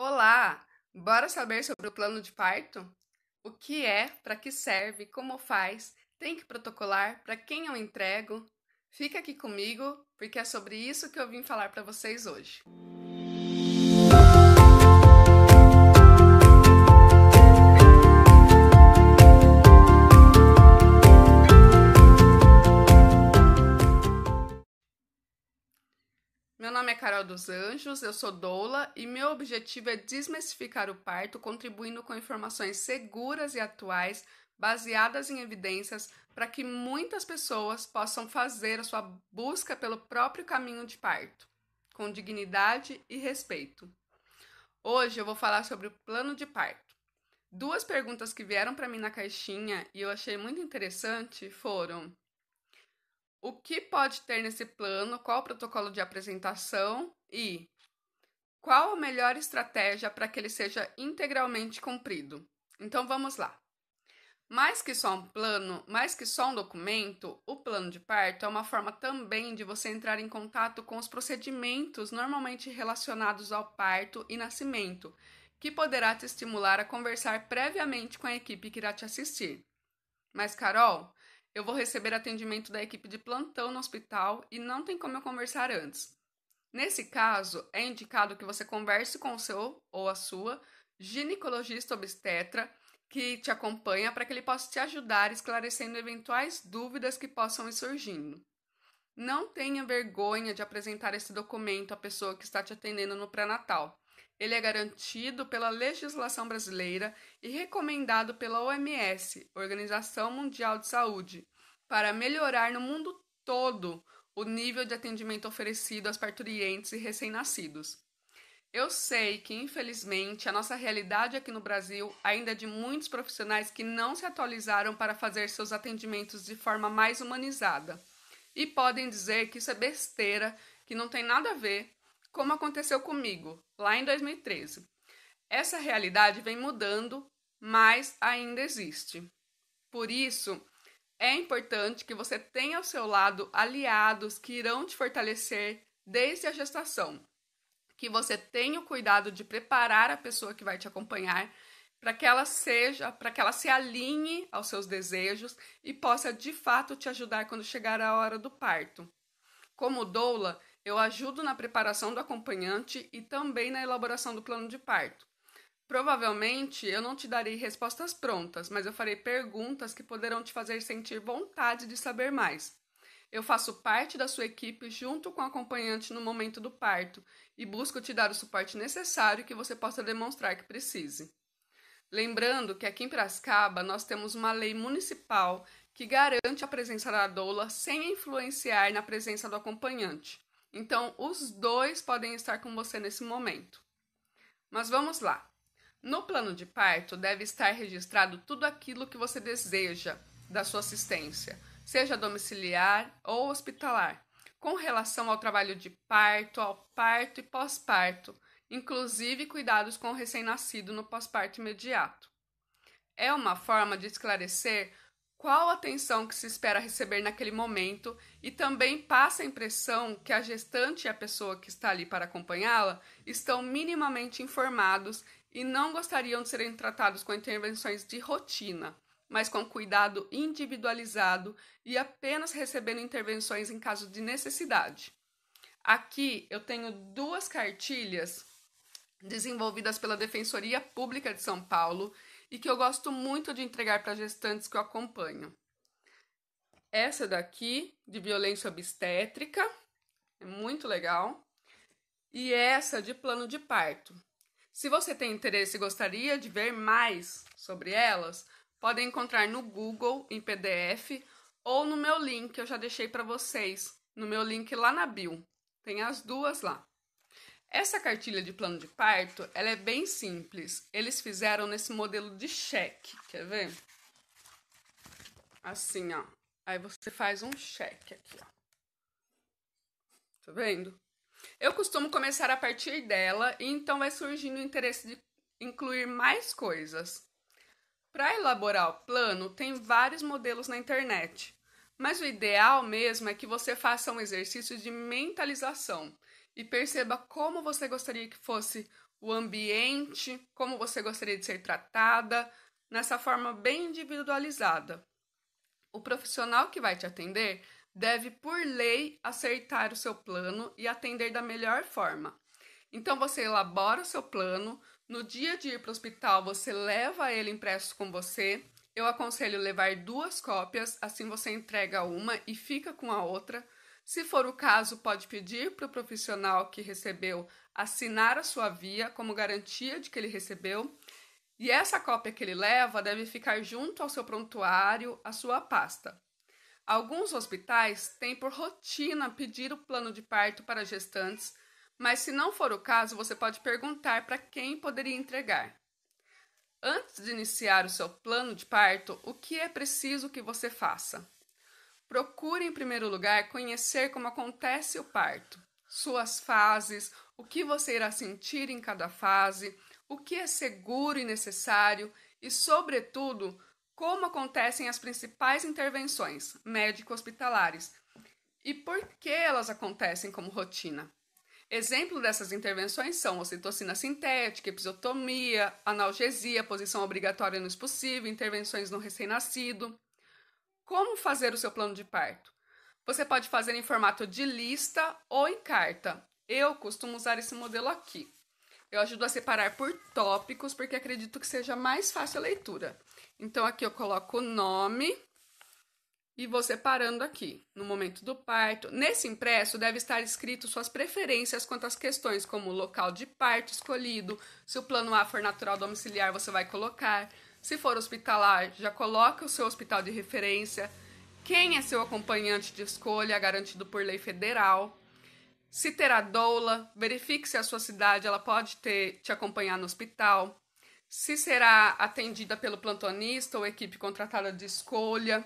Olá! Bora saber sobre o plano de parto? O que é, para que serve, como faz, tem que protocolar, para quem eu entrego? Fica aqui comigo, porque é sobre isso que eu vim falar para vocês hoje. Los Anjos, eu sou doula e meu objetivo é desmistificar o parto, contribuindo com informações seguras e atuais, baseadas em evidências, para que muitas pessoas possam fazer a sua busca pelo próprio caminho de parto, com dignidade e respeito. Hoje eu vou falar sobre o plano de parto. Duas perguntas que vieram para mim na caixinha e eu achei muito interessante foram: o que pode ter nesse plano, qual o protocolo de apresentação e qual a melhor estratégia para que ele seja integralmente cumprido. Então vamos lá. Mais que só um plano, mais que só um documento, o plano de parto é uma forma também de você entrar em contato com os procedimentos normalmente relacionados ao parto e nascimento, que poderá te estimular a conversar previamente com a equipe que irá te assistir. Mas, Carol, eu vou receber atendimento da equipe de plantão no hospital e não tem como eu conversar antes. Nesse caso, é indicado que você converse com o seu ou a sua ginecologista obstetra que te acompanha para que ele possa te ajudar esclarecendo eventuais dúvidas que possam ir surgindo. Não tenha vergonha de apresentar esse documento à pessoa que está te atendendo no pré-natal. Ele é garantido pela legislação brasileira e recomendado pela OMS, Organização Mundial de Saúde, para melhorar no mundo todo o nível de atendimento oferecido às parturientes e recém-nascidos. Eu sei que, infelizmente, a nossa realidade aqui no Brasil ainda é de muitos profissionais que não se atualizaram para fazer seus atendimentos de forma mais humanizada. E podem dizer que isso é besteira, que não tem nada a ver como aconteceu comigo lá em 2013. Essa realidade vem mudando, mas ainda existe. Por isso, é importante que você tenha ao seu lado aliados que irão te fortalecer desde a gestação, que você tenha o cuidado de preparar a pessoa que vai te acompanhar para que ela seja, para que ela se alinhe aos seus desejos e possa de fato te ajudar quando chegar a hora do parto. Como doula, eu ajudo na preparação do acompanhante e também na elaboração do plano de parto. Provavelmente eu não te darei respostas prontas, mas eu farei perguntas que poderão te fazer sentir vontade de saber mais. Eu faço parte da sua equipe junto com o acompanhante no momento do parto e busco te dar o suporte necessário que você possa demonstrar que precise. Lembrando que aqui em Prascaba nós temos uma lei municipal que garante a presença da doula sem influenciar na presença do acompanhante. Então, os dois podem estar com você nesse momento. Mas vamos lá. No plano de parto deve estar registrado tudo aquilo que você deseja da sua assistência, seja domiciliar ou hospitalar, com relação ao trabalho de parto, ao parto e pós-parto, inclusive cuidados com o recém-nascido no pós-parto imediato. É uma forma de esclarecer qual a atenção que se espera receber naquele momento e também passa a impressão que a gestante e a pessoa que está ali para acompanhá-la estão minimamente informados e não gostariam de serem tratados com intervenções de rotina, mas com cuidado individualizado e apenas recebendo intervenções em caso de necessidade. Aqui eu tenho duas cartilhas desenvolvidas pela Defensoria Pública de São Paulo e que eu gosto muito de entregar para gestantes que eu acompanho. Essa daqui, de violência obstétrica, é muito legal. E essa de plano de parto. Se você tem interesse e gostaria de ver mais sobre elas, pode encontrar no Google em PDF ou no meu link que eu já deixei para vocês, no meu link lá na bio. Tem as duas lá. Essa cartilha de plano de parto, ela é bem simples. Eles fizeram nesse modelo de cheque, quer ver? Assim, ó. Aí você faz um cheque aqui, ó. Tá vendo? Eu costumo começar a partir dela e então vai surgindo o interesse de incluir mais coisas. Para elaborar o plano, tem vários modelos na internet, mas o ideal mesmo é que você faça um exercício de mentalização e perceba como você gostaria que fosse o ambiente, como você gostaria de ser tratada, nessa forma bem individualizada. O profissional que vai te atender deve, por lei, aceitar o seu plano e atender da melhor forma. Então você elabora o seu plano, no dia de ir para o hospital você leva ele impresso com você. Eu aconselho levar duas cópias, assim você entrega uma e fica com a outra se for o caso, pode pedir para o profissional que recebeu assinar a sua via como garantia de que ele recebeu, e essa cópia que ele leva deve ficar junto ao seu prontuário, a sua pasta. Alguns hospitais têm por rotina pedir o plano de parto para gestantes, mas se não for o caso, você pode perguntar para quem poderia entregar. Antes de iniciar o seu plano de parto, o que é preciso que você faça? Procure, em primeiro lugar, conhecer como acontece o parto, suas fases, o que você irá sentir em cada fase, o que é seguro e necessário e, sobretudo, como acontecem as principais intervenções médico-hospitalares e por que elas acontecem como rotina. Exemplo dessas intervenções são ocitocina sintética, episiotomia, analgesia, posição obrigatória no expulsivo, intervenções no recém-nascido. Como fazer o seu plano de parto? Você pode fazer em formato de lista ou em carta. Eu costumo usar esse modelo aqui. Eu ajudo a separar por tópicos porque acredito que seja mais fácil a leitura. Então aqui eu coloco o nome e vou separando aqui no momento do parto. Nesse impresso deve estar escrito suas preferências quanto às questões como local de parto escolhido, se o plano A for natural domiciliar, você vai colocar se for hospitalar, já coloque o seu hospital de referência. Quem é seu acompanhante de escolha, é garantido por lei federal. Se terá doula, verifique se a sua cidade ela pode ter, te acompanhar no hospital. Se será atendida pelo plantonista ou equipe contratada de escolha.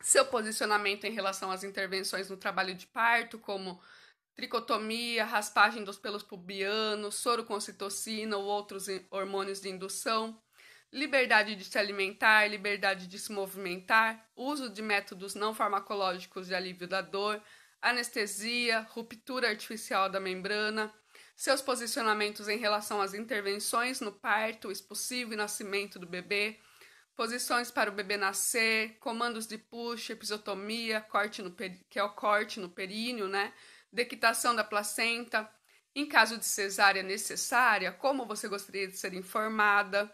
Seu posicionamento em relação às intervenções no trabalho de parto, como tricotomia, raspagem dos pelos pubianos, soro com citocina ou outros hormônios de indução liberdade de se alimentar, liberdade de se movimentar, uso de métodos não farmacológicos de alívio da dor, anestesia, ruptura artificial da membrana, seus posicionamentos em relação às intervenções no parto, expulsivo e nascimento do bebê, posições para o bebê nascer, comandos de push, episotomia, corte no que é o corte no períneo, né? Dequitação da placenta. Em caso de cesárea necessária, como você gostaria de ser informada?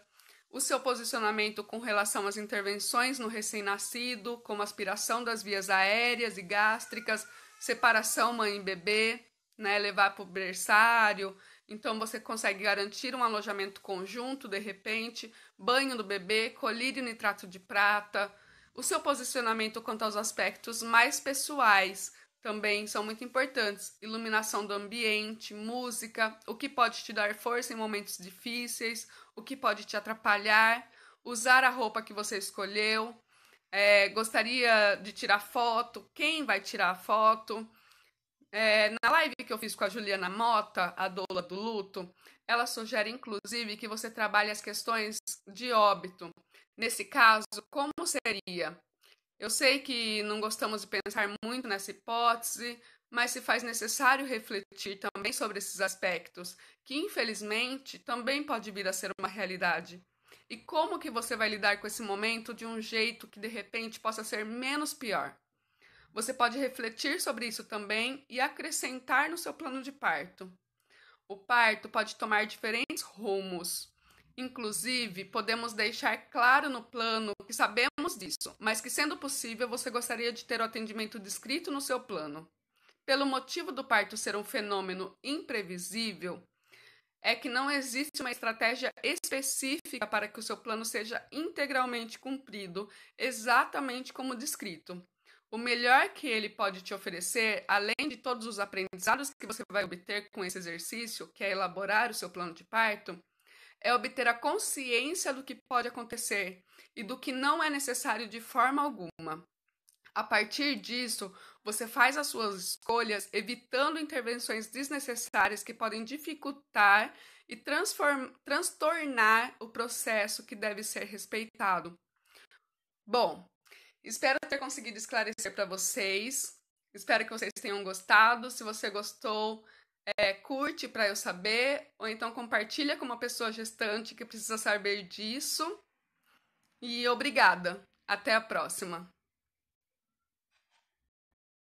o seu posicionamento com relação às intervenções no recém-nascido, como aspiração das vias aéreas e gástricas, separação mãe e bebê, né, levar para o berçário. Então você consegue garantir um alojamento conjunto, de repente, banho do bebê, colírio nitrato de prata. O seu posicionamento quanto aos aspectos mais pessoais, também são muito importantes. Iluminação do ambiente, música, o que pode te dar força em momentos difíceis, o que pode te atrapalhar, usar a roupa que você escolheu, é, gostaria de tirar foto, quem vai tirar a foto. É, na live que eu fiz com a Juliana Mota, a doula do luto, ela sugere inclusive que você trabalhe as questões de óbito. Nesse caso, como seria? Eu sei que não gostamos de pensar muito nessa hipótese, mas se faz necessário refletir também sobre esses aspectos, que infelizmente também pode vir a ser uma realidade. E como que você vai lidar com esse momento de um jeito que de repente possa ser menos pior? Você pode refletir sobre isso também e acrescentar no seu plano de parto. O parto pode tomar diferentes rumos. Inclusive, podemos deixar claro no plano que sabemos disso, mas que, sendo possível, você gostaria de ter o atendimento descrito no seu plano. Pelo motivo do parto ser um fenômeno imprevisível, é que não existe uma estratégia específica para que o seu plano seja integralmente cumprido, exatamente como descrito. O melhor que ele pode te oferecer, além de todos os aprendizados que você vai obter com esse exercício, que é elaborar o seu plano de parto, é obter a consciência do que pode acontecer e do que não é necessário de forma alguma. A partir disso, você faz as suas escolhas, evitando intervenções desnecessárias que podem dificultar e transtornar o processo que deve ser respeitado. Bom, espero ter conseguido esclarecer para vocês. Espero que vocês tenham gostado. Se você gostou, é, curte para eu saber, ou então compartilha com uma pessoa gestante que precisa saber disso. E obrigada. Até a próxima.